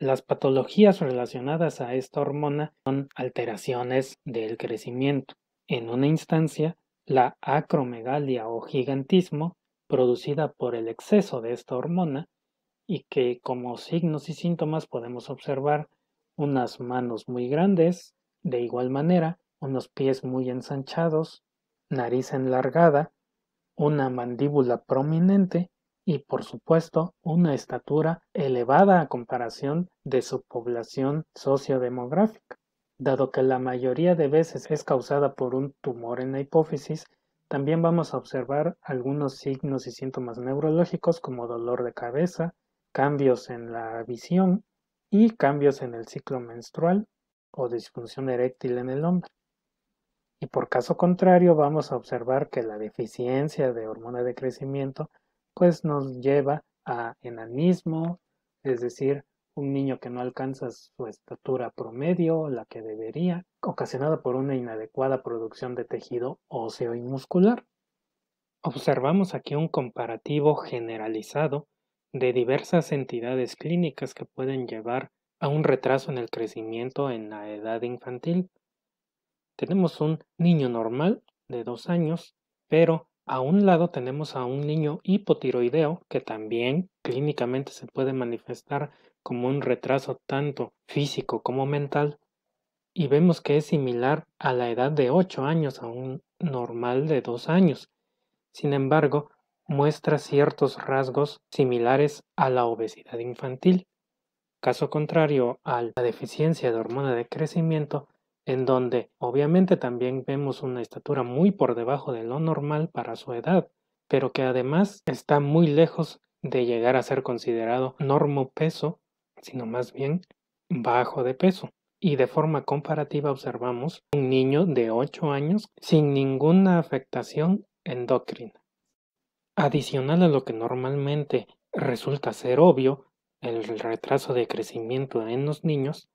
Las patologías relacionadas a esta hormona son alteraciones del crecimiento. En una instancia, la acromegalia o gigantismo, producida por el exceso de esta hormona, y que como signos y síntomas podemos observar unas manos muy grandes, de igual manera, unos pies muy ensanchados, nariz enlargada, una mandíbula prominente y por supuesto una estatura elevada a comparación de su población sociodemográfica. Dado que la mayoría de veces es causada por un tumor en la hipófisis, también vamos a observar algunos signos y síntomas neurológicos como dolor de cabeza, cambios en la visión y cambios en el ciclo menstrual o disfunción eréctil en el hombre. Y por caso contrario vamos a observar que la deficiencia de hormona de crecimiento pues nos lleva a enanismo, es decir, un niño que no alcanza su estatura promedio, la que debería, ocasionada por una inadecuada producción de tejido óseo y muscular. Observamos aquí un comparativo generalizado de diversas entidades clínicas que pueden llevar a un retraso en el crecimiento en la edad infantil. Tenemos un niño normal de dos años, pero a un lado tenemos a un niño hipotiroideo que también clínicamente se puede manifestar como un retraso tanto físico como mental y vemos que es similar a la edad de 8 años a un normal de 2 años. Sin embargo, muestra ciertos rasgos similares a la obesidad infantil. Caso contrario a la deficiencia de hormona de crecimiento, en donde obviamente también vemos una estatura muy por debajo de lo normal para su edad, pero que además está muy lejos de llegar a ser considerado peso, sino más bien bajo de peso. Y de forma comparativa observamos un niño de 8 años sin ninguna afectación endocrina. Adicional a lo que normalmente resulta ser obvio, el retraso de crecimiento en los niños,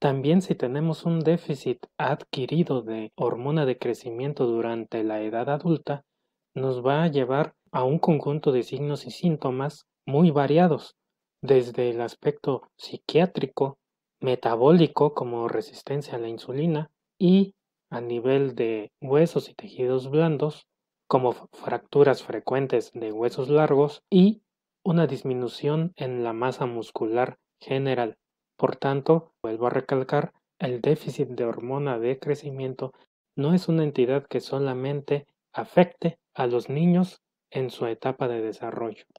también si tenemos un déficit adquirido de hormona de crecimiento durante la edad adulta, nos va a llevar a un conjunto de signos y síntomas muy variados, desde el aspecto psiquiátrico, metabólico como resistencia a la insulina y a nivel de huesos y tejidos blandos, como fracturas frecuentes de huesos largos y una disminución en la masa muscular general. Por tanto, vuelvo a recalcar, el déficit de hormona de crecimiento no es una entidad que solamente afecte a los niños en su etapa de desarrollo.